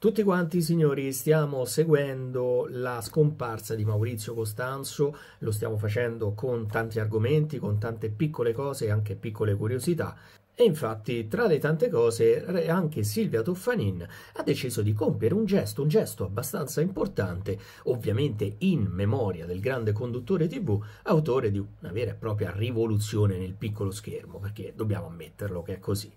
Tutti quanti signori stiamo seguendo la scomparsa di Maurizio Costanzo, lo stiamo facendo con tanti argomenti, con tante piccole cose e anche piccole curiosità. E infatti, tra le tante cose, anche Silvia Toffanin ha deciso di compiere un gesto, un gesto abbastanza importante, ovviamente in memoria del grande conduttore TV, autore di una vera e propria rivoluzione nel piccolo schermo, perché dobbiamo ammetterlo che è così.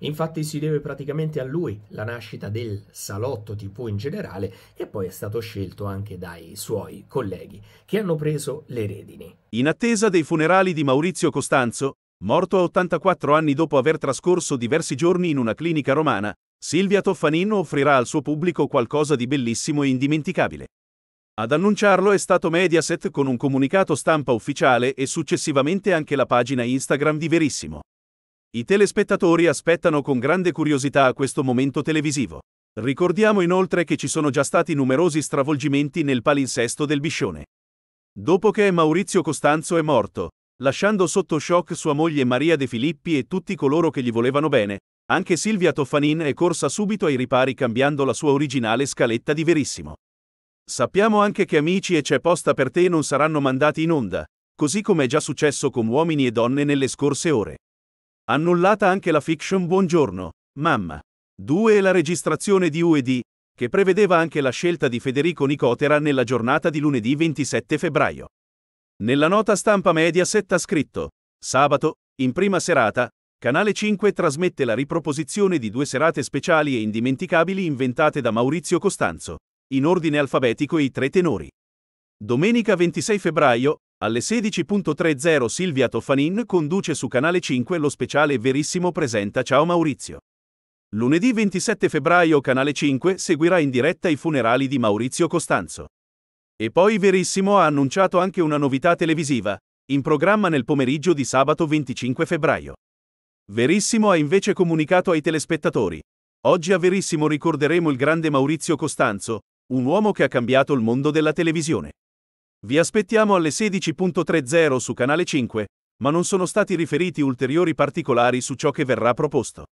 Infatti si deve praticamente a lui la nascita del salotto TV in generale, che poi è stato scelto anche dai suoi colleghi, che hanno preso le redini. In attesa dei funerali di Maurizio Costanzo, Morto a 84 anni dopo aver trascorso diversi giorni in una clinica romana, Silvia Toffanin offrirà al suo pubblico qualcosa di bellissimo e indimenticabile. Ad annunciarlo è stato Mediaset con un comunicato stampa ufficiale e successivamente anche la pagina Instagram di Verissimo. I telespettatori aspettano con grande curiosità questo momento televisivo. Ricordiamo inoltre che ci sono già stati numerosi stravolgimenti nel palinsesto del Biscione. Dopo che Maurizio Costanzo è morto, lasciando sotto shock sua moglie Maria De Filippi e tutti coloro che gli volevano bene. Anche Silvia Toffanin è corsa subito ai ripari cambiando la sua originale scaletta di Verissimo. Sappiamo anche che Amici e C'è posta per te non saranno mandati in onda, così come è già successo con uomini e donne nelle scorse ore. Annullata anche la fiction Buongiorno, Mamma. 2 e la registrazione di UED, che prevedeva anche la scelta di Federico Nicotera nella giornata di lunedì 27 febbraio. Nella nota stampa Mediaset ha scritto: Sabato, in prima serata, Canale 5 trasmette la riproposizione di due serate speciali e indimenticabili inventate da Maurizio Costanzo, in ordine alfabetico i tre tenori. Domenica 26 febbraio, alle 16.30 Silvia Toffanin conduce su Canale 5 lo speciale Verissimo presenta Ciao Maurizio. Lunedì 27 febbraio Canale 5 seguirà in diretta i funerali di Maurizio Costanzo. E poi Verissimo ha annunciato anche una novità televisiva, in programma nel pomeriggio di sabato 25 febbraio. Verissimo ha invece comunicato ai telespettatori. Oggi a Verissimo ricorderemo il grande Maurizio Costanzo, un uomo che ha cambiato il mondo della televisione. Vi aspettiamo alle 16.30 su Canale 5, ma non sono stati riferiti ulteriori particolari su ciò che verrà proposto.